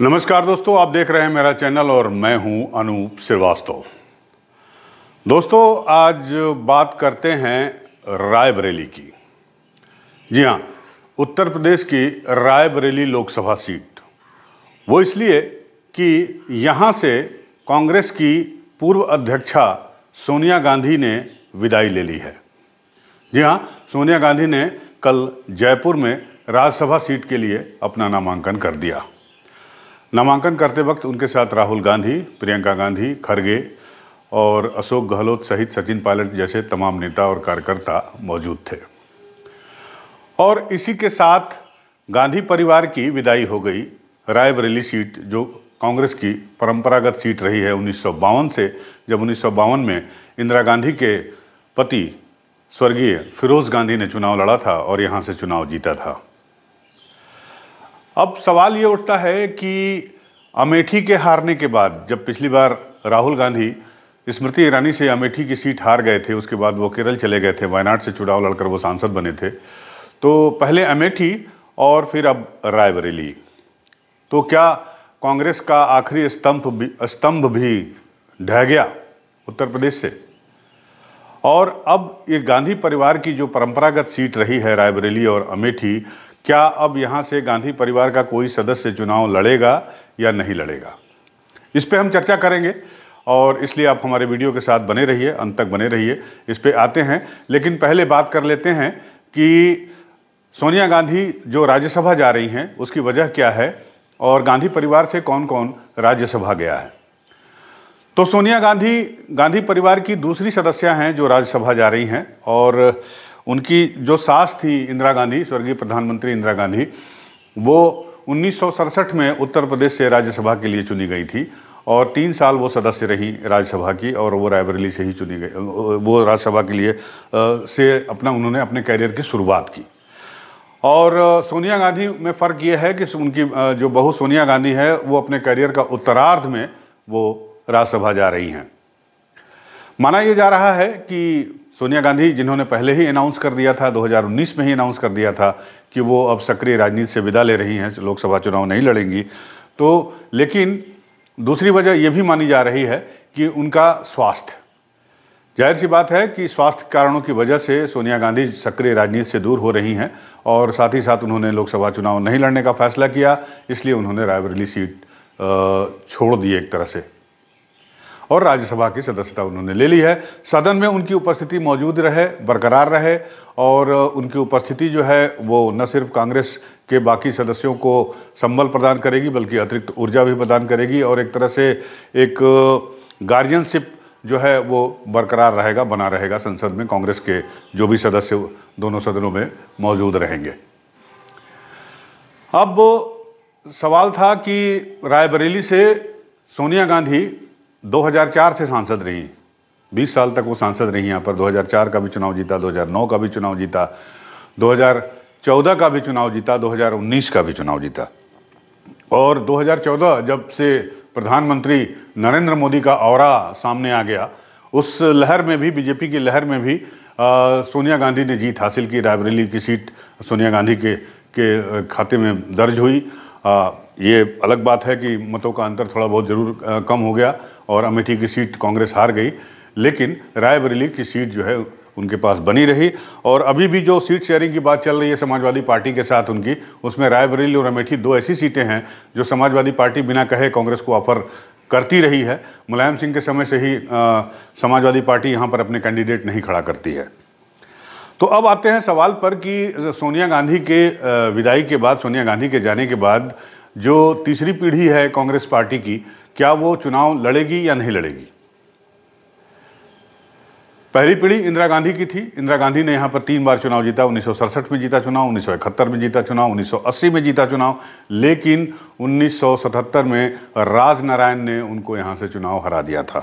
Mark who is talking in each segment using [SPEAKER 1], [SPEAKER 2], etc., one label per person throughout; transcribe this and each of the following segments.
[SPEAKER 1] नमस्कार दोस्तों आप देख रहे हैं मेरा चैनल और मैं हूं अनूप श्रीवास्तव दोस्तों आज बात करते हैं रायबरेली की जी हां उत्तर प्रदेश की रायबरेली लोकसभा सीट वो इसलिए कि यहां से कांग्रेस की पूर्व अध्यक्षा सोनिया गांधी ने विदाई ले ली है जी हां सोनिया गांधी ने कल जयपुर में राज्यसभा सीट के लिए अपना नामांकन कर दिया नामांकन करते वक्त उनके साथ राहुल गांधी प्रियंका गांधी खरगे और अशोक गहलोत सहित सचिन पायलट जैसे तमाम नेता और कार्यकर्ता मौजूद थे और इसी के साथ गांधी परिवार की विदाई हो गई रायबरेली सीट जो कांग्रेस की परंपरागत सीट रही है उन्नीस से जब उन्नीस में इंदिरा गांधी के पति स्वर्गीय फिरोज़ गांधी ने चुनाव लड़ा था और यहाँ से चुनाव जीता था अब सवाल ये उठता है कि अमेठी के हारने के बाद जब पिछली बार राहुल गांधी स्मृति ईरानी से अमेठी की सीट हार गए थे उसके बाद वो केरल चले गए थे वायनाड से चुनाव लड़कर वो सांसद बने थे तो पहले अमेठी और फिर अब रायबरेली तो क्या कांग्रेस का आखिरी स्तंभ भी स्तंभ भी ढह गया उत्तर प्रदेश से और अब ये गांधी परिवार की जो परंपरागत सीट रही है रायबरेली और अमेठी क्या अब यहाँ से गांधी परिवार का कोई सदस्य चुनाव लड़ेगा या नहीं लड़ेगा इस पर हम चर्चा करेंगे और इसलिए आप हमारे वीडियो के साथ बने रहिए अंत तक बने रहिए इस पर आते हैं लेकिन पहले बात कर लेते हैं कि सोनिया गांधी जो राज्यसभा जा रही हैं उसकी वजह क्या है और गांधी परिवार से कौन कौन राज्यसभा गया है तो सोनिया गांधी गांधी परिवार की दूसरी सदस्य हैं जो राज्यसभा जा रही हैं और उनकी जो सास थी इंदिरा गांधी स्वर्गीय प्रधानमंत्री इंदिरा गांधी वो उन्नीस में उत्तर प्रदेश से राज्यसभा के लिए चुनी गई थी और तीन साल वो सदस्य रही राज्यसभा की और वो रायबरेली से ही चुनी गई वो राज्यसभा के लिए से अपना उन्होंने अपने कैरियर की शुरुआत की और सोनिया गांधी में फ़र्क ये है कि उनकी जो बहू सोनिया गांधी है वो अपने करियर का उत्तरार्ध में वो राज्यसभा जा रही हैं माना यह जा रहा है कि सोनिया गांधी जिन्होंने पहले ही अनाउंस कर दिया था 2019 में ही अनाउंस कर दिया था कि वो अब सक्रिय राजनीति से विदा ले रही हैं लोकसभा चुनाव नहीं लड़ेंगी तो लेकिन दूसरी वजह यह भी मानी जा रही है कि उनका स्वास्थ्य जाहिर सी बात है कि स्वास्थ्य कारणों की वजह से सोनिया गांधी सक्रिय राजनीति से दूर हो रही हैं और साथ ही साथ उन्होंने लोकसभा चुनाव नहीं लड़ने का फैसला किया इसलिए उन्होंने रायबरेली सीट छोड़ दी एक तरह से और राज्यसभा की सदस्यता उन्होंने ले ली है सदन में उनकी उपस्थिति मौजूद रहे बरकरार रहे और उनकी उपस्थिति जो है वो न सिर्फ कांग्रेस के बाकी सदस्यों को संबल प्रदान करेगी बल्कि अतिरिक्त ऊर्जा भी प्रदान करेगी और एक तरह से एक गार्जियनशिप जो है वो बरकरार रहेगा बना रहेगा संसद में कांग्रेस के जो भी सदस्य दोनों सदनों में मौजूद रहेंगे अब सवाल था कि रायबरेली से सोनिया गांधी 2004 से सांसद रही 20 साल तक वो सांसद रही यहाँ पर 2004 का भी चुनाव जीता 2009 का भी चुनाव जीता 2014 का भी चुनाव जीता 2019 का भी चुनाव जीता और 2014 जब से प्रधानमंत्री नरेंद्र मोदी का और सामने आ गया उस लहर में भी बीजेपी की लहर में भी सोनिया गांधी ने जीत हासिल की रायबरेली की सीट सोनिया गांधी के के खाते में दर्ज हुई आ, ये अलग बात है कि मतों का अंतर थोड़ा बहुत ज़रूर कम हो गया और अमेठी की सीट कांग्रेस हार गई लेकिन रायबरेली की सीट जो है उनके पास बनी रही और अभी भी जो सीट शेयरिंग की बात चल रही है समाजवादी पार्टी के साथ उनकी उसमें रायबरेली और अमेठी दो ऐसी सीटें हैं जो समाजवादी पार्टी बिना कहे कांग्रेस को ऑफर करती रही है मुलायम सिंह के समय से ही आ, समाजवादी पार्टी यहाँ पर अपने कैंडिडेट नहीं खड़ा करती है तो अब आते हैं सवाल पर कि सोनिया गांधी के विदाई के बाद सोनिया गांधी के जाने के बाद जो तीसरी पीढ़ी है कांग्रेस पार्टी की क्या वो चुनाव लड़ेगी या नहीं लड़ेगी पहली पीढ़ी इंदिरा गांधी की थी इंदिरा गांधी ने यहाँ पर तीन बार चुनाव जीता उन्नीस में जीता चुनाव उन्नीस में जीता चुनाव उन्नीस में जीता चुनाव लेकिन 1977 में राज नारायण ने उनको यहाँ से चुनाव हरा दिया था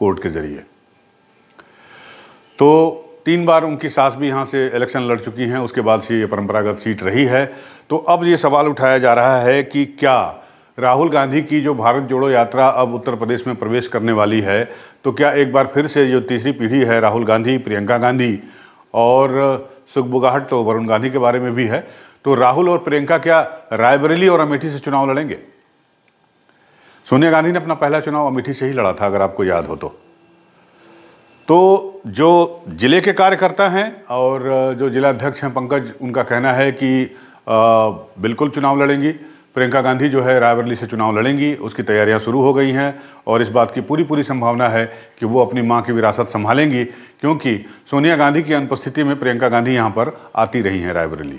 [SPEAKER 1] कोर्ट के जरिए तो तीन बार उनकी सास भी यहाँ से इलेक्शन लड़ चुकी हैं उसके बाद से ये परंपरागत सीट रही है तो अब ये सवाल उठाया जा रहा है कि क्या राहुल गांधी की जो भारत जोड़ो यात्रा अब उत्तर प्रदेश में प्रवेश करने वाली है तो क्या एक बार फिर से जो तीसरी पीढ़ी है राहुल गांधी प्रियंका गांधी और सुखबुगाहट तो वरुण गांधी के बारे में भी है तो राहुल और प्रियंका क्या रायबरेली और अमेठी से चुनाव लड़ेंगे सोनिया गांधी ने अपना पहला चुनाव अमेठी से ही लड़ा था अगर आपको याद हो तो तो जो जिले के कार्यकर्ता हैं और जो जिला अध्यक्ष हैं पंकज उनका कहना है कि आ, बिल्कुल चुनाव लड़ेंगी प्रियंका गांधी जो है रायबरेली से चुनाव लड़ेंगी उसकी तैयारियां शुरू हो गई हैं और इस बात की पूरी पूरी संभावना है कि वो अपनी मां की विरासत संभालेंगी क्योंकि सोनिया गांधी की अनुपस्थिति में प्रियंका गांधी यहां पर आती रही हैं रायबरेली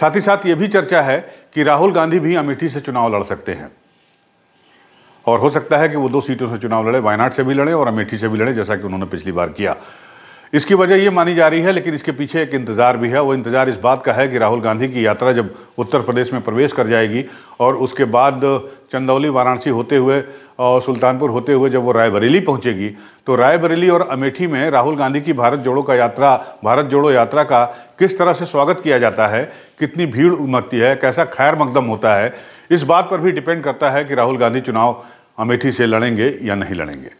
[SPEAKER 1] साथ ही साथ ये भी चर्चा है कि राहुल गांधी भी अमेठी से चुनाव लड़ सकते हैं और हो सकता है कि वो दो सीटों से चुनाव लड़े वायनाड से भी लड़े और अमेठी से भी लड़े जैसा कि उन्होंने पिछली बार किया इसकी वजह ये मानी जा रही है लेकिन इसके पीछे एक इंतज़ार भी है वो इंतज़ार इस बात का है कि राहुल गांधी की यात्रा जब उत्तर प्रदेश में प्रवेश कर जाएगी और उसके बाद चंदौली वाराणसी होते हुए और सुल्तानपुर होते हुए जब वो रायबरेली पहुंचेगी तो रायबरेली और अमेठी में राहुल गांधी की भारत जोड़ो का यात्रा भारत जोड़ो यात्रा का किस तरह से स्वागत किया जाता है कितनी भीड़ उमड़ती है कैसा खैर मकदम होता है इस बात पर भी डिपेंड करता है कि राहुल गांधी चुनाव अमेठी से लड़ेंगे या नहीं लड़ेंगे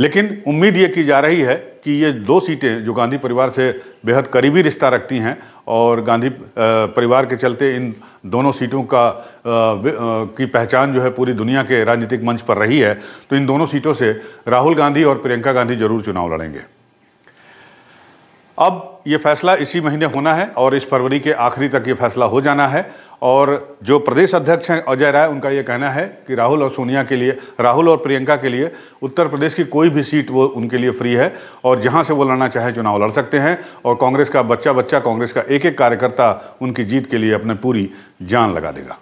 [SPEAKER 1] लेकिन उम्मीद ये की जा रही है कि ये दो सीटें जो गांधी परिवार से बेहद करीबी रिश्ता रखती हैं और गांधी परिवार के चलते इन दोनों सीटों का की पहचान जो है पूरी दुनिया के राजनीतिक मंच पर रही है तो इन दोनों सीटों से राहुल गांधी और प्रियंका गांधी जरूर चुनाव लड़ेंगे अब ये फैसला इसी महीने होना है और इस फरवरी के आखिरी तक ये फैसला हो जाना है और जो प्रदेश अध्यक्ष हैं अजय राय उनका ये कहना है कि राहुल और सोनिया के लिए राहुल और प्रियंका के लिए उत्तर प्रदेश की कोई भी सीट वो उनके लिए फ्री है और जहां से वो लड़ना चाहे चुनाव लड़ सकते हैं और कांग्रेस का बच्चा बच्चा कांग्रेस का एक एक कार्यकर्ता उनकी जीत के लिए अपने पूरी जान लगा देगा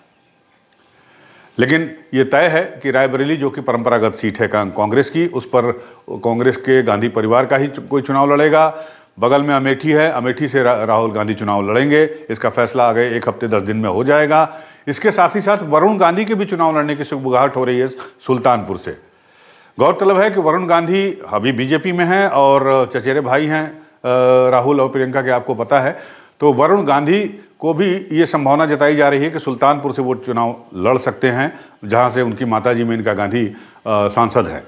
[SPEAKER 1] लेकिन ये तय है कि रायबरेली जो कि परंपरागत सीट है कांग्रेस की उस पर कांग्रेस के गांधी परिवार का ही कोई चुनाव लड़ेगा बगल में अमेठी है अमेठी से रा, राहुल गांधी चुनाव लड़ेंगे इसका फैसला आगे एक हफ्ते दस दिन में हो जाएगा इसके साथ ही साथ वरुण गांधी के भी चुनाव लड़ने की सुगबुगाहट हो रही है सुल्तानपुर से गौरतलब है कि वरुण गांधी अभी बीजेपी में हैं और चचेरे भाई हैं राहुल और प्रियंका के आपको पता है तो वरुण गांधी को भी ये संभावना जताई जा रही है कि सुल्तानपुर से वो चुनाव लड़ सकते हैं जहां से उनकी माताजी मेनका गांधी सांसद हैं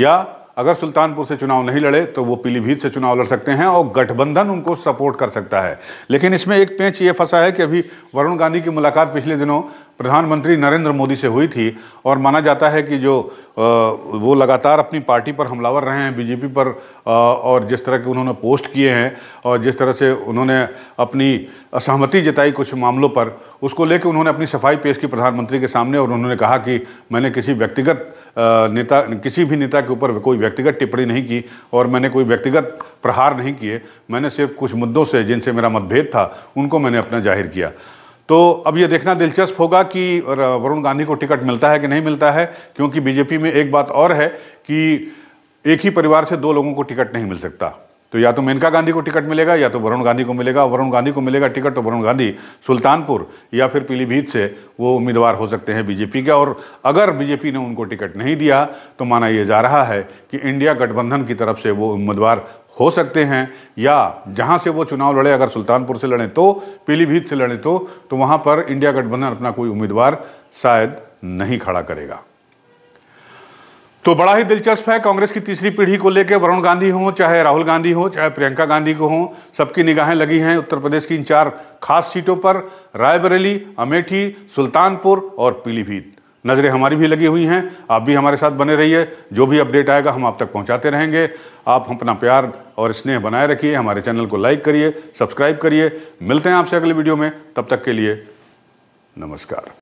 [SPEAKER 1] या अगर सुल्तानपुर से चुनाव नहीं लड़े तो वो पीलीभीत से चुनाव लड़ सकते हैं और गठबंधन उनको सपोर्ट कर सकता है लेकिन इसमें एक पेंच ये फंसा है कि अभी वरुण गांधी की मुलाकात पिछले दिनों प्रधानमंत्री नरेंद्र मोदी से हुई थी और माना जाता है कि जो वो लगातार अपनी पार्टी पर हमलावर रहे हैं बीजेपी पर और जिस तरह के उन्होंने पोस्ट किए हैं और जिस तरह से उन्होंने अपनी असहमति जताई कुछ मामलों पर उसको लेकर उन्होंने अपनी सफाई पेश की प्रधानमंत्री के सामने और उन्होंने कहा कि मैंने किसी व्यक्तिगत नेता किसी भी नेता के ऊपर कोई व्यक्तिगत टिप्पणी नहीं की और मैंने कोई व्यक्तिगत प्रहार नहीं किए मैंने सिर्फ कुछ मुद्दों से जिनसे मेरा मतभेद था उनको मैंने अपना जाहिर किया तो अब ये देखना दिलचस्प होगा कि वरुण गांधी को टिकट मिलता है कि नहीं मिलता है क्योंकि बीजेपी में एक बात और है कि एक ही परिवार से दो लोगों को टिकट नहीं मिल सकता तो या तो मेनका गांधी को टिकट मिलेगा या तो वरुण गांधी को मिलेगा वरुण गांधी को मिलेगा टिकट तो वरुण गांधी सुल्तानपुर या फिर पीलीभीत से वो उम्मीदवार हो सकते हैं बीजेपी के और अगर बीजेपी ने उनको टिकट नहीं दिया तो माना यह जा रहा है कि इंडिया गठबंधन की तरफ से वो उम्मीदवार हो सकते हैं या जहां से वो चुनाव लड़े अगर सुल्तानपुर से लड़ें तो पीलीभीत से लड़ें तो, तो वहां पर इंडिया गठबंधन अपना कोई उम्मीदवार शायद नहीं खड़ा करेगा तो बड़ा ही दिलचस्प है कांग्रेस की तीसरी पीढ़ी को लेकर वरुण गांधी हों चाहे राहुल गांधी हों चाहे प्रियंका गांधी को हों सबकी निगाहें लगी हैं उत्तर प्रदेश की इन चार खास सीटों पर रायबरेली अमेठी सुल्तानपुर और पीलीभीत नज़रें हमारी भी लगी हुई हैं आप भी हमारे साथ बने रहिए जो भी अपडेट आएगा हम आप तक पहुँचाते रहेंगे आप अपना प्यार और स्नेह बनाए रखिए हमारे चैनल को लाइक करिए सब्सक्राइब करिए मिलते हैं आपसे अगले वीडियो में तब तक के लिए नमस्कार